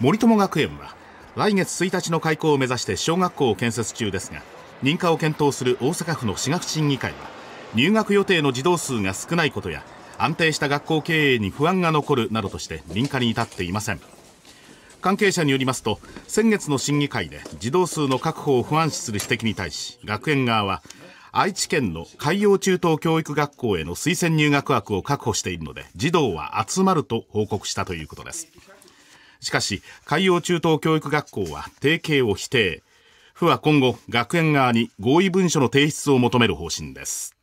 森友学園は来月1日の開校を目指して小学校を建設中ですが認可を検討する大阪府の私学審議会は入学予定の児童数が少ないことや安定した学校経営に不安が残るなどとして認可に至っていません関係者によりますと先月の審議会で児童数の確保を不安視する指摘に対し学園側は愛知県の海洋中等教育学校への推薦入学枠を確保しているので児童は集まると報告したということですしかし、海洋中等教育学校は提携を否定。府は今後、学園側に合意文書の提出を求める方針です。